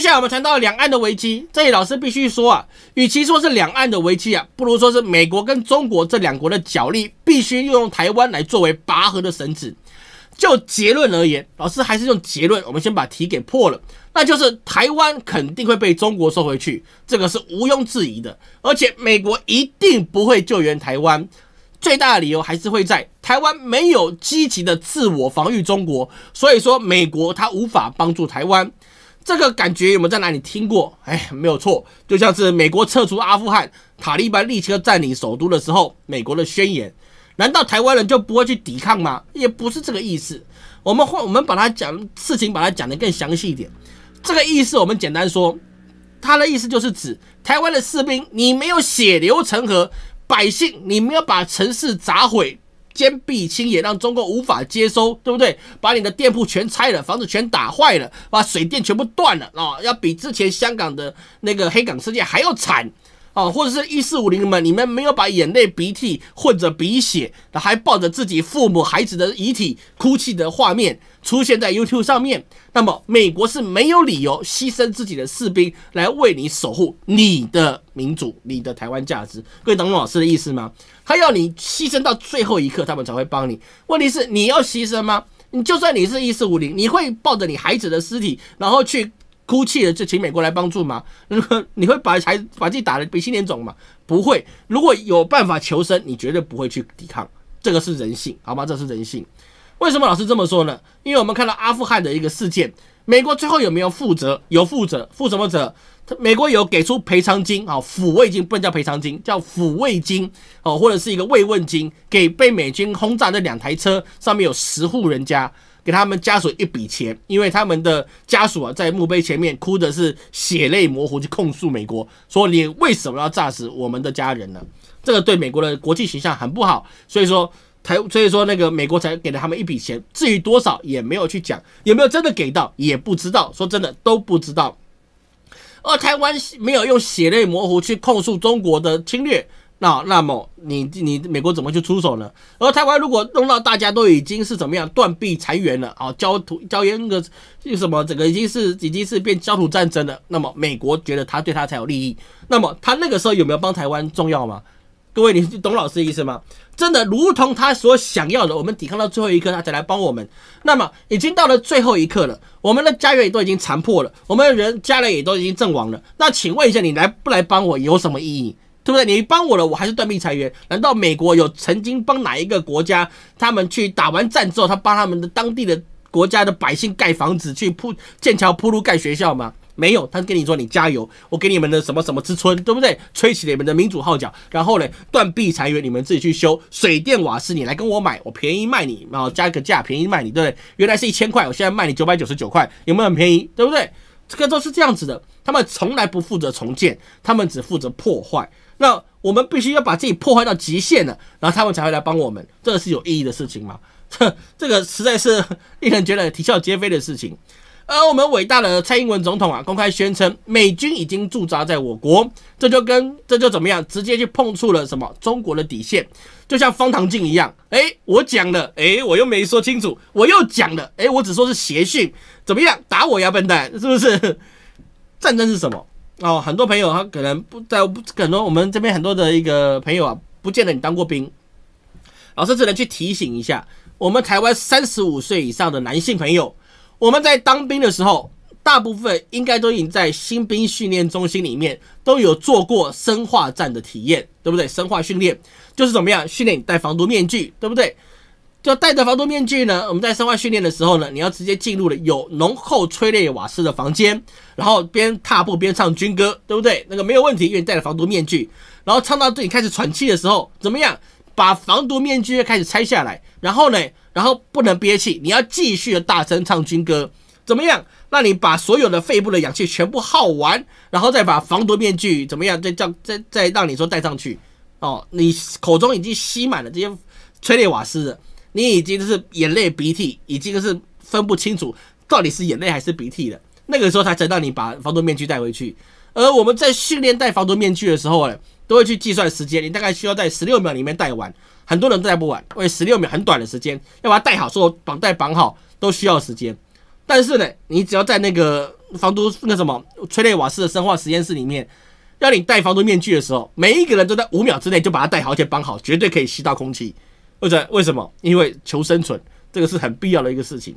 接下来我们谈到两岸的危机，这里老师必须说啊，与其说是两岸的危机啊，不如说是美国跟中国这两国的角力，必须用台湾来作为拔河的绳子。就结论而言，老师还是用结论，我们先把题给破了，那就是台湾肯定会被中国收回去，这个是毋庸置疑的。而且美国一定不会救援台湾，最大的理由还是会在台湾没有积极的自我防御中国，所以说美国它无法帮助台湾。这个感觉有没有在哪里听过？哎，没有错，就像是美国撤出阿富汗，塔利班立刻占领首都的时候，美国的宣言。难道台湾人就不会去抵抗吗？也不是这个意思。我们换我们把它讲事情，把它讲得更详细一点。这个意思我们简单说，他的意思就是指台湾的士兵，你没有血流成河，百姓你没有把城市砸毁。先避清野，让中共无法接收，对不对？把你的店铺全拆了，房子全打坏了，把水电全部断了啊！要比之前香港的那个黑港事件还要惨。哦，或者是一四五零们，你们没有把眼泪、鼻涕混着鼻血，还抱着自己父母、孩子的遗体哭泣的画面出现在 YouTube 上面，那么美国是没有理由牺牲自己的士兵来为你守护你的民主、你的台湾价值。各位懂老师的意思吗？他要你牺牲到最后一刻，他们才会帮你。问题是你要牺牲吗？你就算你是一四五零，你会抱着你孩子的尸体，然后去？哭泣了就请美国来帮助吗？那你会把还把自己打的鼻青脸肿吗？不会。如果有办法求生，你绝对不会去抵抗。这个是人性，好吗？这是人性。为什么老师这么说呢？因为我们看到阿富汗的一个事件，美国最后有没有负责？有负责，负什么责？美国有给出赔偿金啊，抚慰金不能叫赔偿金，叫抚慰金哦，或者是一个慰问金，给被美军轰炸的两台车上面有十户人家，给他们家属一笔钱，因为他们的家属啊在墓碑前面哭的是血泪模糊，去控诉美国说你为什么要炸死我们的家人呢？这个对美国的国际形象很不好，所以说台，所以说那个美国才给了他们一笔钱，至于多少也没有去讲，有没有真的给到也不知道，说真的都不知道。而台湾没有用血泪模糊去控诉中国的侵略，那那么你你美国怎么去出手呢？而台湾如果弄到大家都已经是怎么样断臂残垣了啊，焦土焦烟个什么，这个已经是已经是变焦土战争了，那么美国觉得他对他才有利益，那么他那个时候有没有帮台湾重要吗？各位，你懂老师的意思吗？真的，如同他所想要的，我们抵抗到最后一刻，他才来帮我们。那么，已经到了最后一刻了，我们的家园也都已经残破了，我们的人家人也都已经阵亡了。那请问一下，你来不来帮我有什么意义？对不对？你帮我了，我还是断臂残垣。难道美国有曾经帮哪一个国家，他们去打完战之后，他帮他们的当地的国家的百姓盖房子、去铺建桥、铺路、盖学校吗？没有，他跟你说你加油，我给你们的什么什么之春，对不对？吹起你们的民主号角，然后呢，断壁残垣，你们自己去修，水电瓦斯你来跟我买，我便宜卖你，然后加一个价便宜卖你，对不对？原来是一千块，我现在卖你九百九十九块，有没有很便宜？对不对？这个都是这样子的，他们从来不负责重建，他们只负责破坏。那我们必须要把自己破坏到极限了，然后他们才会来帮我们，这个是有意义的事情吗？这 这个实在是令人觉得啼笑皆非的事情。而我们伟大的蔡英文总统啊，公开宣称美军已经驻扎在我国，这就跟这就怎么样，直接去碰触了什么中国的底线，就像方唐镜一样。哎，我讲了，哎，我又没说清楚，我又讲了，哎，我只说是邪讯，怎么样？打我呀，笨蛋，是不是？战争是什么？哦，很多朋友他可能不在，可能我们这边很多的一个朋友啊，不见得你当过兵，老师只能去提醒一下，我们台湾三十五岁以上的男性朋友。我们在当兵的时候，大部分应该都已经在新兵训练中心里面都有做过生化战的体验，对不对？生化训练就是怎么样？训练你戴防毒面具，对不对？就戴着防毒面具呢，我们在生化训练的时候呢，你要直接进入了有浓厚催泪瓦斯的房间，然后边踏步边唱军歌，对不对？那个没有问题，因为戴着防毒面具，然后唱到对你开始喘气的时候，怎么样？把防毒面具开始拆下来，然后呢，然后不能憋气，你要继续的大声唱军歌，怎么样？让你把所有的肺部的氧气全部耗完，然后再把防毒面具怎么样？再叫再再让你说戴上去，哦，你口中已经吸满了这些催泪瓦斯了，你已经是眼泪鼻涕，已经是分不清楚到底是眼泪还是鼻涕了。那个时候才真让你把防毒面具带回去。而我们在训练戴防毒面具的时候，呢，都会去计算时间，你大概需要在十六秒里面戴完，很多人戴不完。为十六秒很短的时间，要把它戴好，说绑带绑好都需要时间。但是呢，你只要在那个防毒那什么催泪瓦斯的生化实验室里面，让你戴防毒面具的时候，每一个人都在五秒之内就把它戴好而且绑好，绝对可以吸到空气。或者为什么？因为求生存，这个是很必要的一个事情。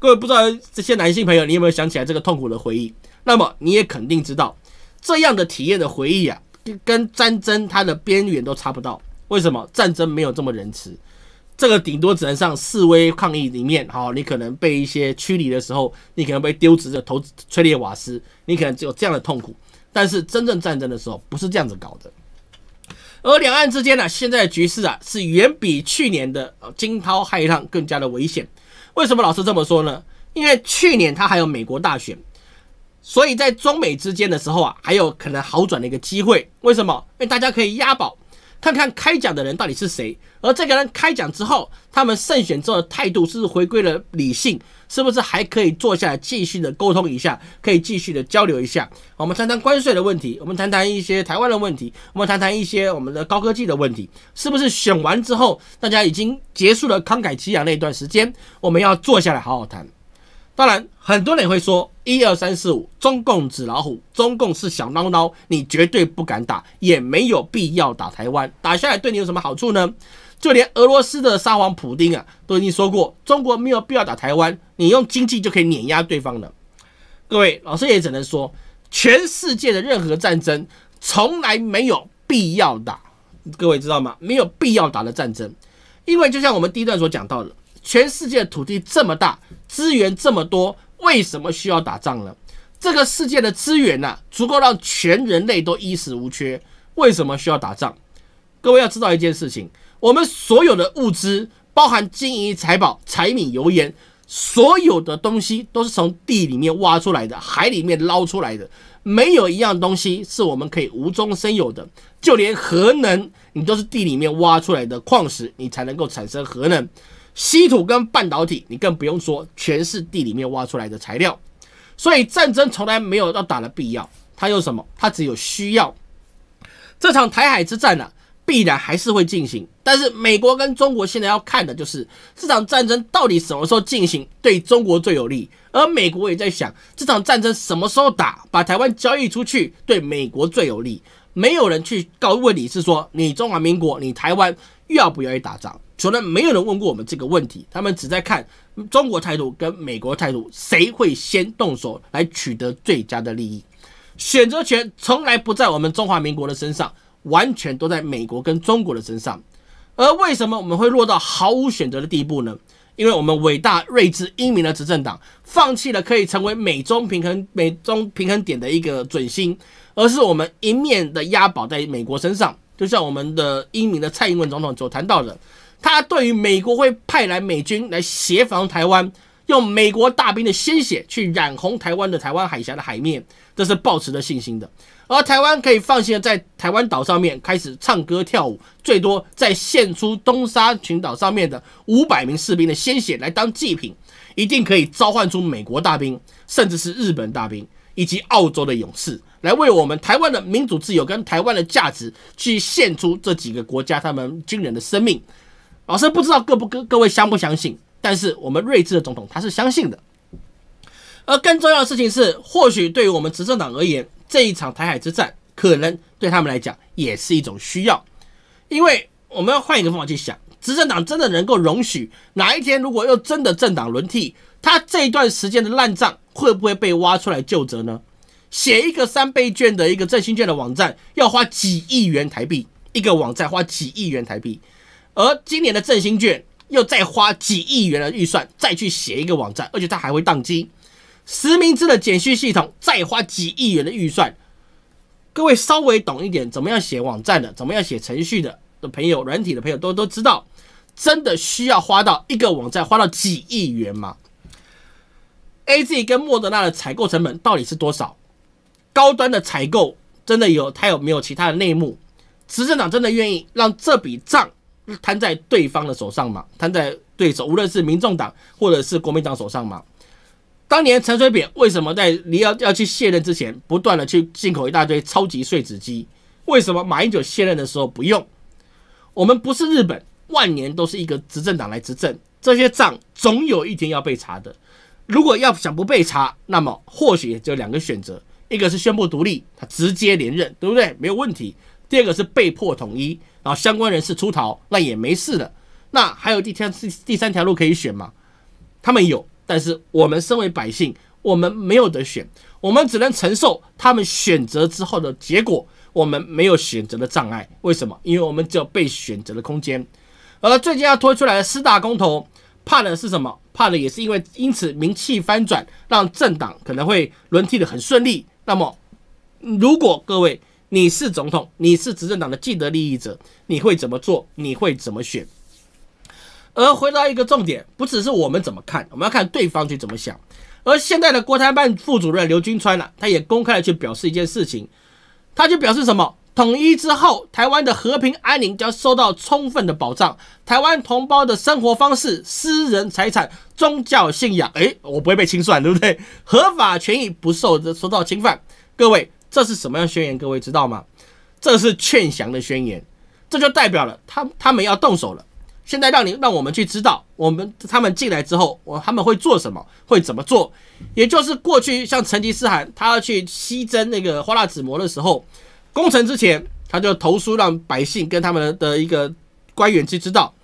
各位不知道这些男性朋友，你有没有想起来这个痛苦的回忆？那么你也肯定知道这样的体验的回忆啊。跟战争，它的边缘都差不到。为什么战争没有这么仁慈？这个顶多只能上示威抗议里面，好，你可能被一些驱离的时候，你可能被丢职的投催裂瓦斯，你可能只有这样的痛苦。但是真正战争的时候，不是这样子搞的。而两岸之间呢，现在的局势啊，是远比去年的惊涛骇浪更加的危险。为什么老是这么说呢？因为去年他还有美国大选。所以在中美之间的时候啊，还有可能好转的一个机会。为什么？因为大家可以押宝，看看开奖的人到底是谁。而这个人开奖之后，他们胜选之后的态度是回归了理性，是不是还可以坐下来继续的沟通一下？可以继续的交流一下。我们谈谈关税的问题，我们谈谈一些台湾的问题，我们谈谈一些我们的高科技的问题。是不是选完之后，大家已经结束了慷慨激昂那一段时间？我们要坐下来好好谈。当然，很多人会说一二三四五，中共纸老虎，中共是小孬孬，你绝对不敢打，也没有必要打台湾，打下来对你有什么好处呢？就连俄罗斯的沙皇普京啊，都已经说过，中国没有必要打台湾，你用经济就可以碾压对方了。各位，老师也只能说，全世界的任何战争从来没有必要打，各位知道吗？没有必要打的战争，因为就像我们第一段所讲到的。全世界土地这么大，资源这么多，为什么需要打仗呢？这个世界的资源呢，足够让全人类都衣食无缺，为什么需要打仗？各位要知道一件事情，我们所有的物资，包含金银财宝、柴米油盐，所有的东西都是从地里面挖出来的，海里面捞出来的，没有一样东西是我们可以无中生有的。就连核能，你都是地里面挖出来的矿石，你才能够产生核能。稀土跟半导体，你更不用说，全是地里面挖出来的材料，所以战争从来没有要打的必要。它有什么？它只有需要。这场台海之战呢，必然还是会进行。但是美国跟中国现在要看的就是这场战争到底什么时候进行对中国最有利，而美国也在想这场战争什么时候打，把台湾交易出去对美国最有利。没有人去告问你是说你中华民国你台湾要不要去打仗。从来没有人问过我们这个问题，他们只在看中国态度跟美国态度谁会先动手来取得最佳的利益。选择权从来不在我们中华民国的身上，完全都在美国跟中国的身上。而为什么我们会落到毫无选择的地步呢？因为我们伟大睿智英明的执政党放弃了可以成为美中平衡美中平衡点的一个准星，而是我们一面的押宝在美国身上，就像我们的英明的蔡英文总统所谈到的。他对于美国会派来美军来协防台湾，用美国大兵的鲜血去染红台湾的台湾海峡的海面，这是抱持的信心的。而台湾可以放心的在台湾岛上面开始唱歌跳舞，最多再献出东沙群岛上面的五百名士兵的鲜血来当祭品，一定可以召唤出美国大兵，甚至是日本大兵以及澳洲的勇士，来为我们台湾的民主自由跟台湾的价值去献出这几个国家他们军人的生命。老师不知道各不各各位相不相信，但是我们睿智的总统他是相信的。而更重要的事情是，或许对于我们执政党而言，这一场台海之战可能对他们来讲也是一种需要。因为我们要换一个方法去想，执政党真的能够容许哪一天如果又真的政党轮替，他这一段时间的烂账会不会被挖出来就责呢？写一个三倍券的一个振兴券的网站要花几亿元台币，一个网站花几亿元台币。而今年的振兴券又再花几亿元的预算再去写一个网站，而且它还会宕机。实名制的检序系统再花几亿元的预算，各位稍微懂一点怎么样写网站的、怎么样写程序的的朋友，软体的朋友都都知道，真的需要花到一个网站花到几亿元吗？A Z 跟莫德纳的采购成本到底是多少？高端的采购真的有？它有没有其他的内幕？执政党真的愿意让这笔账？摊在对方的手上嘛，摊在对手，无论是民众党或者是国民党手上嘛。当年陈水扁为什么在你要要去卸任之前，不断的去进口一大堆超级碎纸机？为什么马英九卸任的时候不用？我们不是日本，万年都是一个执政党来执政，这些账总有一天要被查的。如果要想不被查，那么或许就两个选择：一个是宣布独立，他直接连任，对不对？没有问题。第二个是被迫统一。然后相关人士出逃，那也没事的。那还有第三第三条路可以选吗？他们有，但是我们身为百姓，我们没有得选，我们只能承受他们选择之后的结果。我们没有选择的障碍，为什么？因为我们只有被选择的空间。而最近要推出来的四大公投，怕的是什么？怕的也是因为因此名气翻转，让政党可能会轮替的很顺利。那么，如果各位，你是总统，你是执政党的既得利益者，你会怎么做？你会怎么选？而回到一个重点，不只是我们怎么看，我们要看对方去怎么想。而现在的国台办副主任刘军川呢，他也公开的去表示一件事情，他就表示什么？统一之后，台湾的和平安宁将受到充分的保障，台湾同胞的生活方式、私人财产、宗教信仰，诶，我不会被清算，对不对？合法权益不受受到侵犯。各位。这是什么样宣言？各位知道吗？这是劝降的宣言，这就代表了他他们要动手了。现在让你让我们去知道，我们他们进来之后，我他们会做什么，会怎么做？也就是过去像成吉思汗他要去西征那个花剌子模的时候，攻城之前他就投书让百姓跟他们的一个官员去知道：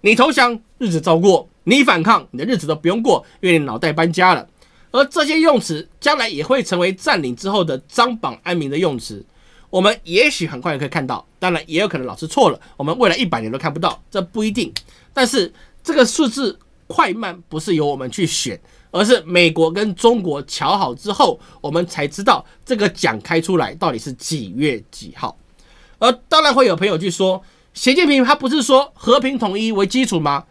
你投降，日子照过；你反抗，你的日子都不用过，因为你脑袋搬家了。而这些用词将来也会成为占领之后的张榜安民的用词，我们也许很快就可以看到，当然也有可能老师错了，我们未来一百年都看不到，这不一定。但是这个数字快慢不是由我们去选，而是美国跟中国瞧好之后，我们才知道这个奖开出来到底是几月几号。而当然会有朋友去说，习近平他不是说和平统一为基础吗？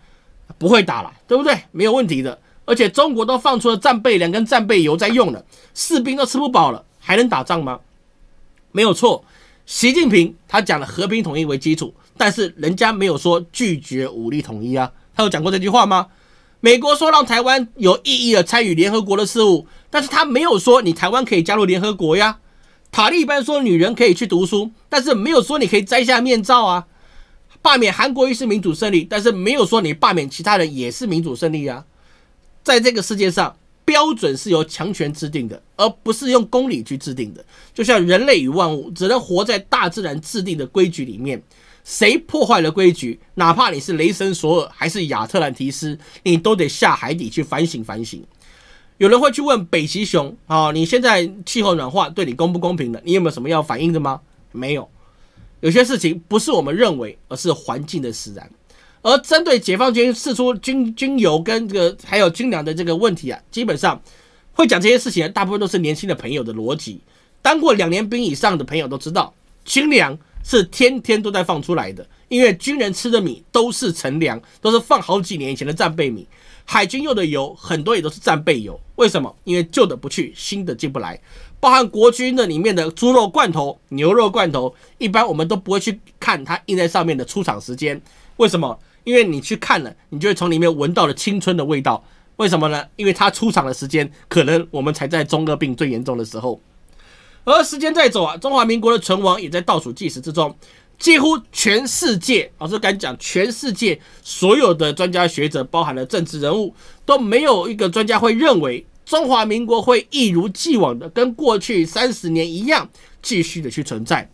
不会打了，对不对？没有问题的。而且中国都放出了战备粮跟战备油在用了，士兵都吃不饱了，还能打仗吗？没有错，习近平他讲了和平统一为基础，但是人家没有说拒绝武力统一啊，他有讲过这句话吗？美国说让台湾有意义的参与联合国的事务，但是他没有说你台湾可以加入联合国呀。塔利班说女人可以去读书，但是没有说你可以摘下面罩啊。罢免韩国一是民主胜利，但是没有说你罢免其他人也是民主胜利呀。在这个世界上，标准是由强权制定的，而不是用公理去制定的。就像人类与万物只能活在大自然制定的规矩里面，谁破坏了规矩，哪怕你是雷神索尔还是亚特兰提斯，你都得下海底去反省反省。有人会去问北极熊：啊，你现在气候暖化对你公不公平的？你有没有什么要反映的吗？没有。有些事情不是我们认为，而是环境的使然。而针对解放军试出军军油跟这个还有军粮的这个问题啊，基本上会讲这些事情，大部分都是年轻的朋友的逻辑。当过两年兵以上的朋友都知道，军粮是天天都在放出来的，因为军人吃的米都是陈粮，都是放好几年以前的战备米。海军用的油很多也都是战备油，为什么？因为旧的不去，新的进不来。包含国军的里面的猪肉罐头、牛肉罐头，一般我们都不会去看它印在上面的出厂时间，为什么？因为你去看了，你就会从里面闻到了青春的味道。为什么呢？因为他出场的时间，可能我们才在中二病最严重的时候。而时间在走啊，中华民国的存亡也在倒数计时之中。几乎全世界，老师敢讲，全世界所有的专家学者，包含了政治人物，都没有一个专家会认为中华民国会一如既往的跟过去三十年一样继续的去存在。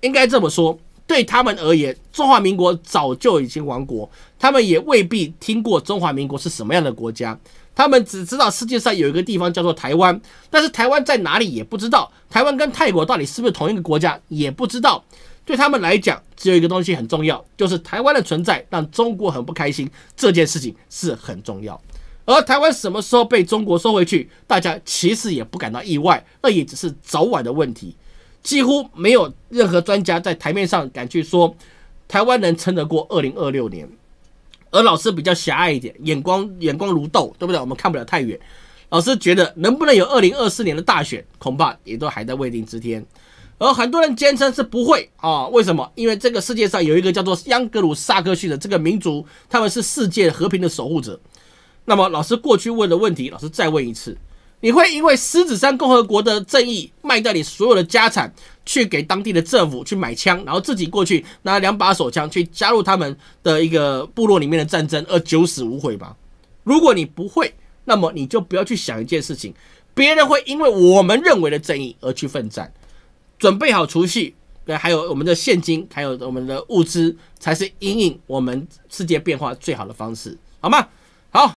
应该这么说。对他们而言，中华民国早就已经亡国，他们也未必听过中华民国是什么样的国家。他们只知道世界上有一个地方叫做台湾，但是台湾在哪里也不知道，台湾跟泰国到底是不是同一个国家也不知道。对他们来讲，只有一个东西很重要，就是台湾的存在让中国很不开心，这件事情是很重要。而台湾什么时候被中国收回去，大家其实也不感到意外，那也只是早晚的问题。几乎没有任何专家在台面上敢去说台湾能撑得过二零二六年，而老师比较狭隘一点，眼光眼光如豆，对不对？我们看不了太远。老师觉得能不能有二零二四年的大选，恐怕也都还在未定之天。而很多人坚称是不会啊，为什么？因为这个世界上有一个叫做央格鲁萨克逊的这个民族，他们是世界和平的守护者。那么老师过去问的问题，老师再问一次。你会因为狮子山共和国的正义卖掉你所有的家产，去给当地的政府去买枪，然后自己过去拿两把手枪去加入他们的一个部落里面的战争而九死无悔吧？如果你不会，那么你就不要去想一件事情，别人会因为我们认为的正义而去奋战。准备好储蓄，对，还有我们的现金，还有我们的物资，才是引领我们世界变化最好的方式，好吗？好。